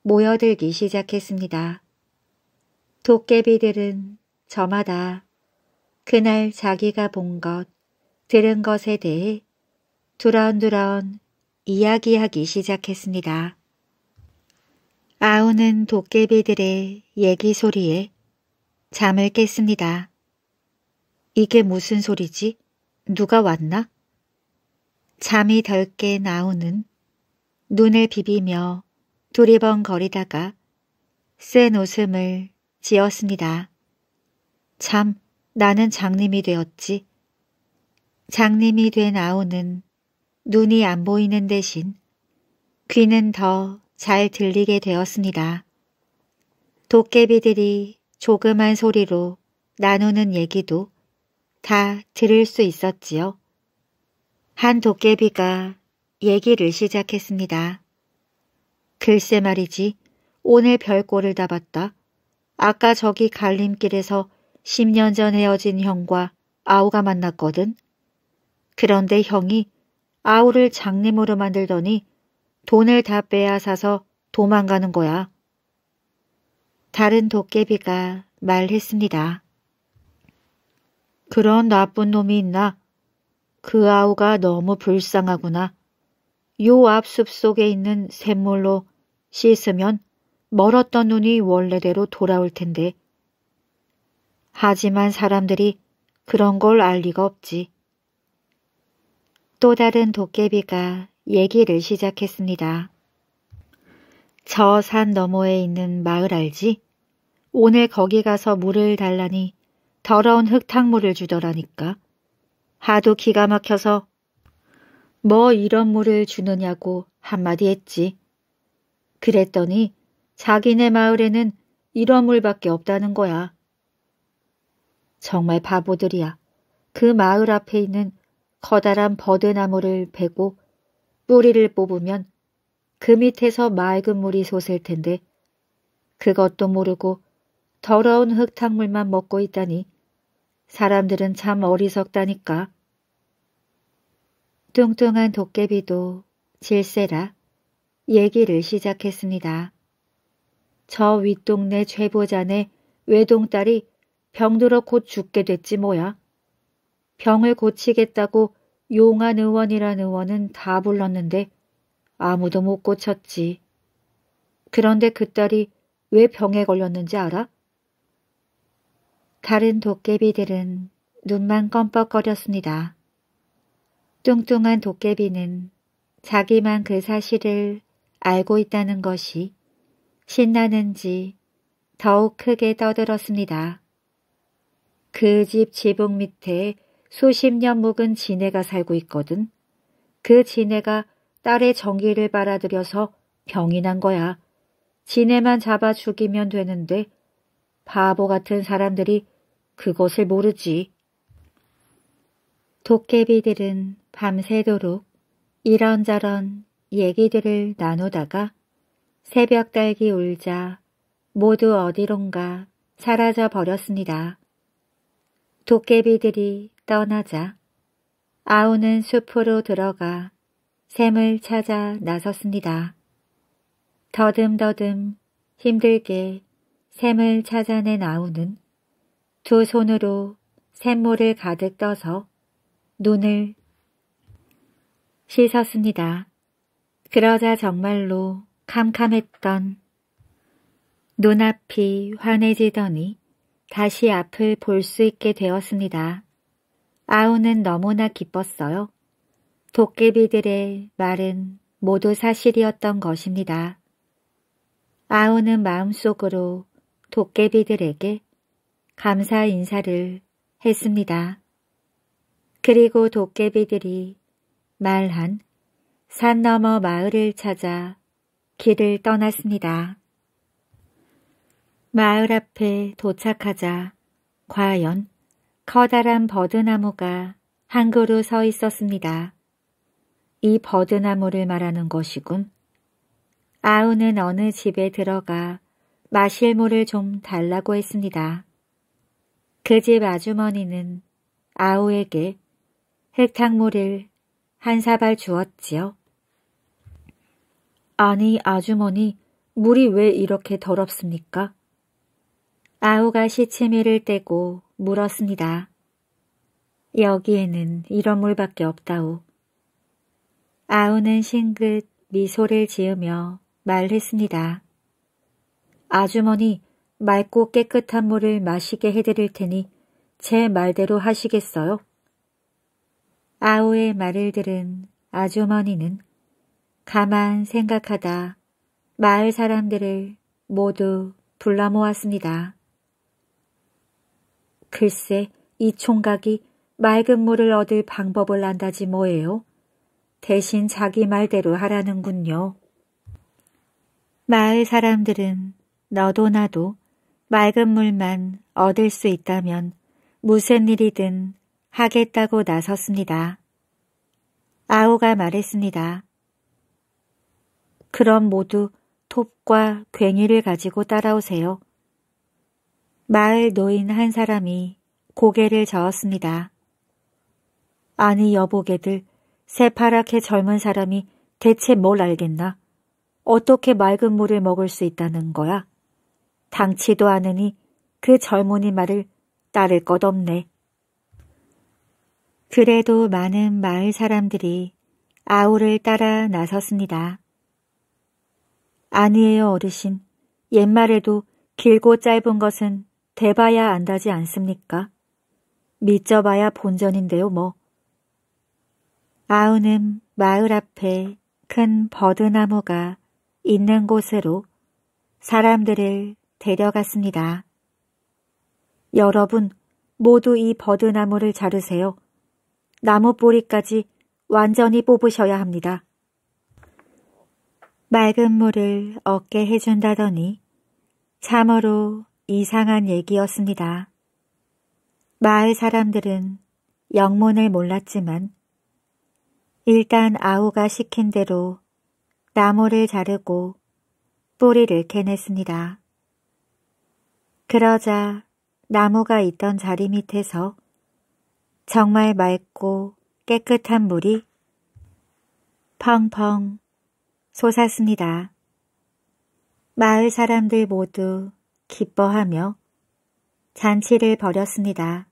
모여들기 시작했습니다. 도깨비들은 저마다 그날 자기가 본 것, 들은 것에 대해 두런두런 이야기하기 시작했습니다. 아우는 도깨비들의 얘기 소리에 잠을 깼습니다. 이게 무슨 소리지? 누가 왔나? 잠이 덜 깬 아우는 눈을 비비며 두리번거리다가 센 웃음을 지었습니다. 참, 나는 장님이 되었지. 장님이 된 아우는 눈이 안 보이는 대신 귀는 더잘 들리게 되었습니다. 도깨비들이 조그만 소리로 나누는 얘기도 다 들을 수 있었지요. 한 도깨비가 얘기를 시작했습니다. 글쎄 말이지 오늘 별꼴을 다 봤다. 아까 저기 갈림길에서 10년 전 헤어진 형과 아우가 만났거든. 그런데 형이 아우를 장님으로 만들더니 돈을 다 빼앗아서 도망가는 거야. 다른 도깨비가 말했습니다. 그런 나쁜 놈이 있나? 그 아우가 너무 불쌍하구나. 요 앞 숲 속에 있는 샘물로 씻으면 멀었던 눈이 원래대로 돌아올 텐데. 하지만 사람들이 그런 걸 알 리가 없지. 또 다른 도깨비가 얘기를 시작했습니다. 저 산 너머에 있는 마을 알지? 오늘 거기 가서 물을 달라니 더러운 흙탕물을 주더라니까. 하도 기가 막혀서 뭐 이런 물을 주느냐고 한마디 했지. 그랬더니 자기네 마을에는 이런 물밖에 없다는 거야. 정말 바보들이야. 그 마을 앞에 있는 커다란 버드나무를 베고 뿌리를 뽑으면 그 밑에서 맑은 물이 솟을 텐데 그것도 모르고 더러운 흙탕물만 먹고 있다니 사람들은 참 어리석다니까. 뚱뚱한 도깨비도 질세라 얘기를 시작했습니다. 저 윗동네 최보자네 외동딸이 병들어 곧 죽게 됐지 뭐야. 병을 고치겠다고 용한 의원이란 의원은 다 불렀는데 아무도 못 고쳤지. 그런데 그 딸이 왜 병에 걸렸는지 알아? 다른 도깨비들은 눈만 껌뻑거렸습니다. 뚱뚱한 도깨비는 자기만 그 사실을 알고 있다는 것이 신나는지 더욱 크게 떠들었습니다. 그 집 지붕 밑에 수십 년 묵은 지네가 살고 있거든. 그 지네가 딸의 정기를 빨아들여서 병이 난 거야. 지네만 잡아 죽이면 되는데 바보 같은 사람들이 그것을 모르지. 도깨비들은 밤새도록 이런저런 얘기들을 나누다가 새벽 딸기 울자 모두 어디론가 사라져 버렸습니다. 도깨비들이 떠나자 아우는 숲으로 들어가 샘을 찾아 나섰습니다. 더듬더듬 힘들게 샘을 찾아낸 아우는 두 손으로 샘물을 가득 떠서 눈을 씻었습니다. 그러자 정말로 캄캄했던 눈앞이 환해지더니 다시 앞을 볼 수 있게 되었습니다. 아우는 너무나 기뻤어요. 도깨비들의 말은 모두 사실이었던 것입니다. 아우는 마음속으로 도깨비들에게 감사 인사를 했습니다. 그리고 도깨비들이 말한 산 너머 마을을 찾아 길을 떠났습니다. 마을 앞에 도착하자 과연 커다란 버드나무가 한 그루 서 있었습니다. 이 버드나무를 말하는 것이군. 아우는 어느 집에 들어가 마실 물을 좀 달라고 했습니다. 그 집 아주머니는 아우에게 흙탕물을 한 사발 주었지요. 아니 아주머니, 물이 왜 이렇게 더럽습니까? 아우가 시치미를 떼고 물었습니다. 여기에는 이런 물밖에 없다오. 아우는 싱긋 미소를 지으며 말했습니다. 아주머니, 맑고 깨끗한 물을 마시게 해드릴 테니 제 말대로 하시겠어요? 아우의 말을 들은 아주머니는 가만 생각하다 마을 사람들을 모두 불러 모았습니다. 글쎄 이 총각이 맑은 물을 얻을 방법을 안다지 뭐예요. 대신 자기 말대로 하라는군요. 마을 사람들은 너도 나도 맑은 물만 얻을 수 있다면 무슨 일이든 하겠다고 나섰습니다. 아오가 말했습니다. 그럼 모두 톱과 괭이를 가지고 따라오세요. 마을 노인 한 사람이 고개를 저었습니다. 아니 여보게들 새파랗게 젊은 사람이 대체 뭘 알겠나? 어떻게 맑은 물을 먹을 수 있다는 거야? 당치도 않으니 그 젊은이 말을 따를 것 없네. 그래도 많은 마을 사람들이 아우를 따라 나섰습니다. 아니에요 어르신. 옛말에도 길고 짧은 것은 대봐야 안다지 않습니까? 믿져봐야 본전인데요, 뭐. 아우는 마을 앞에 큰 버드나무가 있는 곳으로 사람들을 데려갔습니다. 여러분 모두 이 버드나무를 자르세요. 나무 뿌리까지 완전히 뽑으셔야 합니다. 맑은 물을 얻게 해준다더니 참으로 이상한 얘기였습니다. 마을 사람들은 영문을 몰랐지만 일단 아우가 시킨 대로 나무를 자르고 뿌리를 캐냈습니다. 그러자 나무가 있던 자리 밑에서 정말 맑고 깨끗한 물이 펑펑 솟았습니다. 마을 사람들 모두 기뻐하며 잔치를 벌였습니다.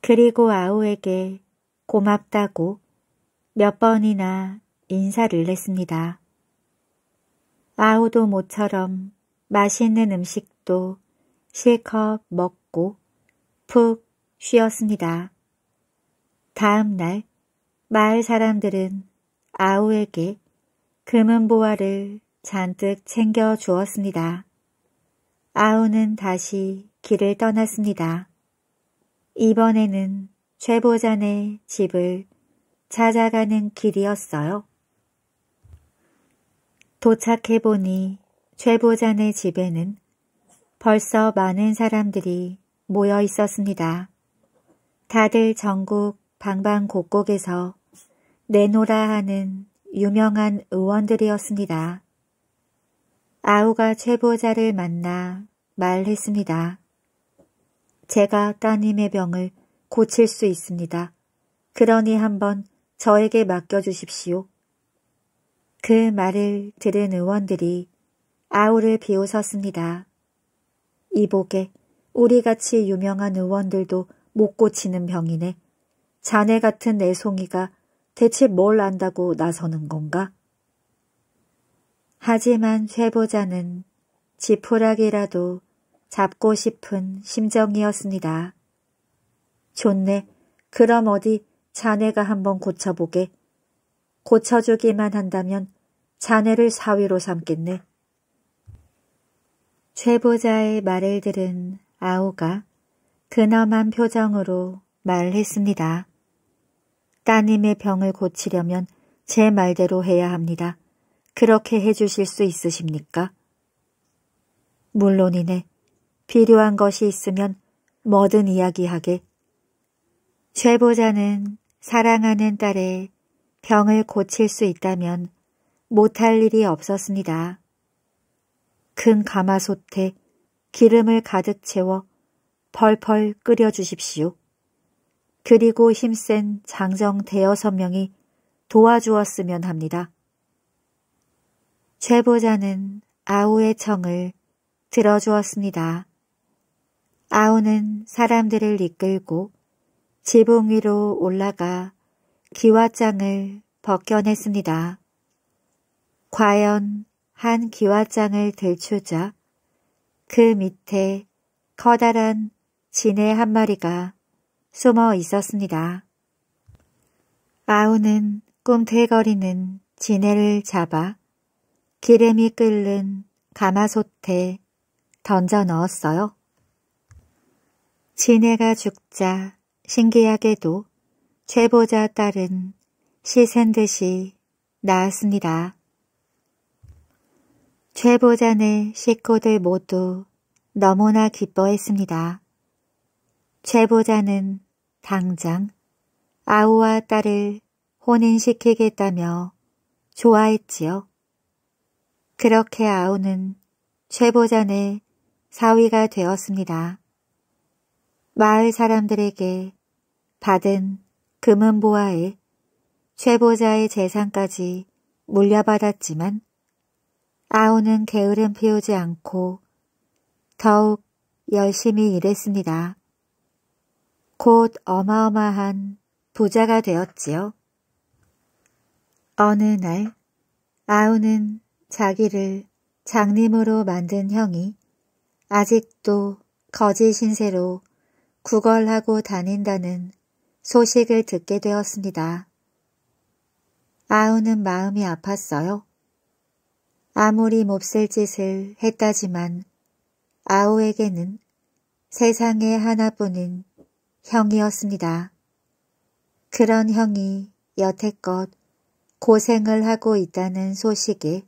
그리고 아오에게 고맙다고 몇 번이나 인사를 냈습니다. 아우도 모처럼 맛있는 음식도 실컷 먹고 푹 쉬었습니다. 다음 날 마을 사람들은 아우에게 금은보화를 잔뜩 챙겨 주었습니다. 아우는 다시 길을 떠났습니다. 이번에는 최보잔의 집을 찾아가는 길이었어요. 도착해보니 최보잔의 집에는 벌써 많은 사람들이 모여 있었습니다. 다들 전국 방방곡곡에서 내노라 하는 유명한 의원들이었습니다. 아우가 최보자를 만나 말했습니다. 제가 따님의 병을 고칠 수 있습니다. 그러니 한번 저에게 맡겨주십시오. 그 말을 들은 의원들이 아우를 비웃었습니다. 이복에 우리같이 유명한 의원들도 못 고치는 병이네. 자네 같은 내송이가 대체 뭘 안다고 나서는 건가? 하지만 최보자는 지푸라기라도 잡고 싶은 심정이었습니다. 좋네. 그럼 어디 자네가 한번 고쳐보게. 고쳐주기만 한다면 자네를 사위로 삼겠네. 최보자의 말을 들은 아오가 근엄한 표정으로 말했습니다. 따님의 병을 고치려면 제 말대로 해야 합니다. 그렇게 해주실 수 있으십니까? 물론이네. 필요한 것이 있으면 뭐든 이야기하게. 최보자는 사랑하는 딸의 병을 고칠 수 있다면 못할 일이 없었습니다. 큰 가마솥에 기름을 가득 채워 펄펄 끓여주십시오. 그리고 힘센 장정 대여섯 명이 도와주었으면 합니다. 제보자는 아우의 청을 들어주었습니다. 아우는 사람들을 이끌고 지붕 위로 올라가 기와장을 벗겨냈습니다. 과연 한 기와장을 들추자 그 밑에 커다란 진의한 마리가 숨어 있었습니다. 아우는 꿈틀거리는 진해를 잡아 기름이 끓는 가마솥에 던져 넣었어요. 지네가 죽자 신기하게도 최보자 딸은 시샌 듯이 나았습니다. 최보자는 식구들 모두 너무나 기뻐했습니다. 최보자는 당장 아우와 딸을 혼인시키겠다며 좋아했지요. 그렇게 아우는 최보전의 사위가 되었습니다. 마을 사람들에게 받은 금은보화에 최보자의 재산까지 물려받았지만 아우는 게으름 피우지 않고 더욱 열심히 일했습니다. 곧 어마어마한 부자가 되었지요. 어느 날 아우는 자기를 장님으로 만든 형이 아직도 거짓 신세로 구걸하고 다닌다는 소식을 듣게 되었습니다. 아우는 마음이 아팠어요. 아무리 몹쓸 짓을 했다지만 아우에게는 세상에 하나뿐인 형이었습니다. 그런 형이 여태껏 고생을 하고 있다는 소식에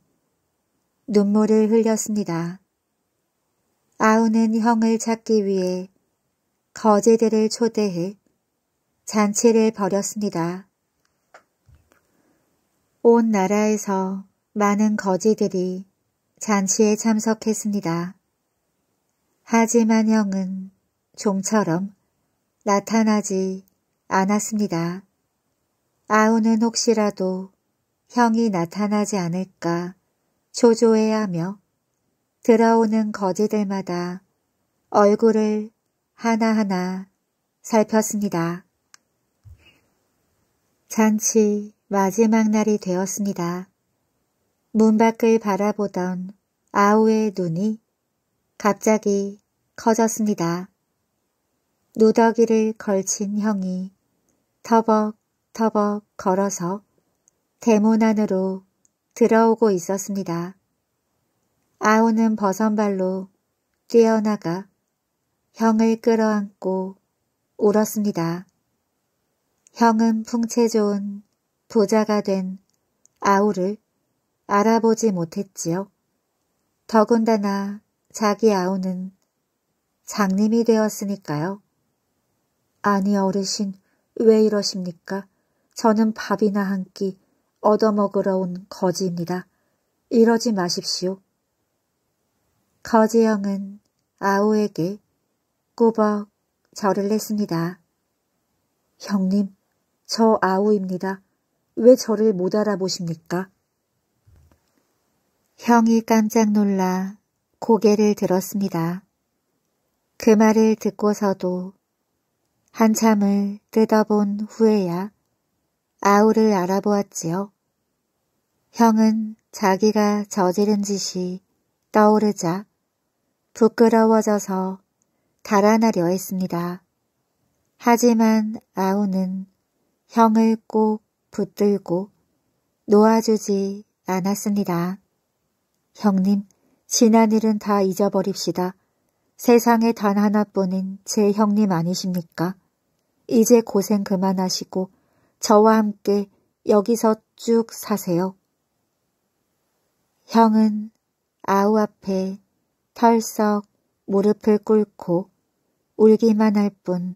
눈물을 흘렸습니다. 아우는 형을 찾기 위해 거제들을 초대해 잔치를 벌였습니다. 온 나라에서 많은 거지들이 잔치에 참석했습니다. 하지만 형은 좀처럼 나타나지 않았습니다. 아우는 혹시라도 형이 나타나지 않을까 조조해야하며 들어오는 거지들마다 얼굴을 하나하나 살폈습니다. 잔치 마지막 날이 되었습니다. 문 밖을 바라보던 아우의 눈이 갑자기 커졌습니다. 누더기를 걸친 형이 터벅터벅 걸어서 대문 안으로 들어오고 있었습니다. 아우는 버선발로 뛰어나가 형을 끌어안고 울었습니다. 형은 풍채 좋은 부자가 된아우를 알아보지 못했지요. 더군다나 자기 아우는 장님이 되었으니까요. 아니 어르신 왜 이러십니까? 저는 밥이나 한끼 얻어먹으러 온 거지입니다. 이러지 마십시오. 거지 형은 아오에게 꾸벅 절을 했습니다. 형님, 저 아오입니다. 왜 저를 못 알아보십니까? 형이 깜짝 놀라 고개를 들었습니다. 그 말을 듣고서도 한참을 뜯어본 후에야 아우를 알아보았지요. 형은 자기가 저지른 짓이 떠오르자 부끄러워져서 달아나려 했습니다. 하지만 아우는 형을 꼭 붙들고 놓아주지 않았습니다. 형님, 지난 일은 다 잊어버립시다. 세상에 단 하나뿐인 제 형님 아니십니까? 이제 고생 그만하시고 저와 함께 여기서 쭉 사세요. 형은 아우 앞에 털썩 무릎을 꿇고 울기만 할 뿐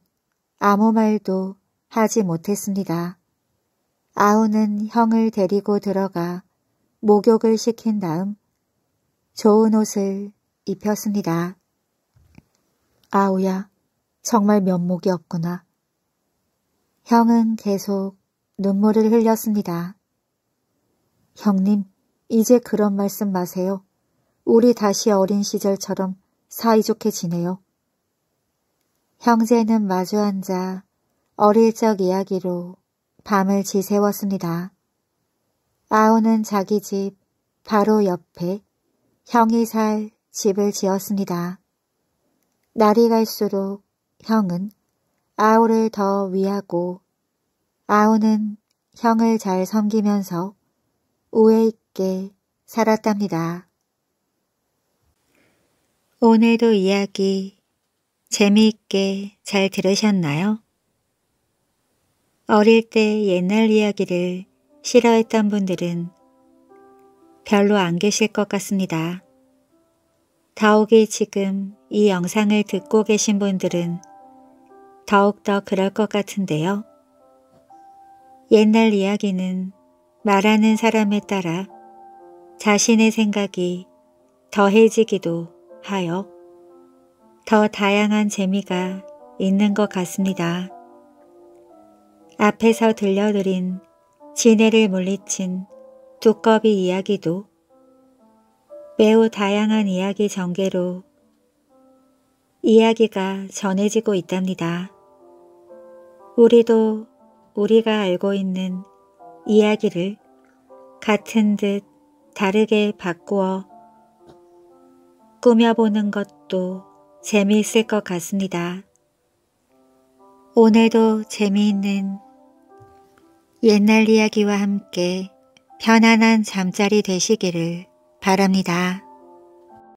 아무 말도 하지 못했습니다. 아우는 형을 데리고 들어가 목욕을 시킨 다음 좋은 옷을 입혔습니다. 아우야, 정말 면목이 없구나. 형은 계속 눈물을 흘렸습니다. 형님, 이제 그런 말씀 마세요. 우리 다시 어린 시절처럼 사이좋게 지내요. 형제는 마주 앉아 어릴 적 이야기로 밤을 지새웠습니다. 아우는 자기 집 바로 옆에 형이 살 집을 지었습니다. 날이 갈수록 형은 아우를더 위하고 아우는 형을 잘 섬기면서 우애 있게 살았답니다. 오늘도 이야기 재미있게 잘 들으셨나요? 어릴 때 옛날 이야기를 싫어했던 분들은 별로 안 계실 것 같습니다. 더욱이 지금 이 영상을 듣고 계신 분들은 더욱더 그럴 것 같은데요. 옛날 이야기는 말하는 사람에 따라 자신의 생각이 더해지기도 하여 더 다양한 재미가 있는 것 같습니다. 앞에서 들려드린 진해를 물리친 두꺼비 이야기도 매우 다양한 이야기 전개로 이야기가 전해지고 있답니다. 우리도 우리가 알고 있는 이야기를 같은 듯 다르게 바꾸어 꾸며보는 것도 재미있을 것 같습니다. 오늘도 재미있는 옛날 이야기와 함께 편안한 잠자리 되시기를 바랍니다.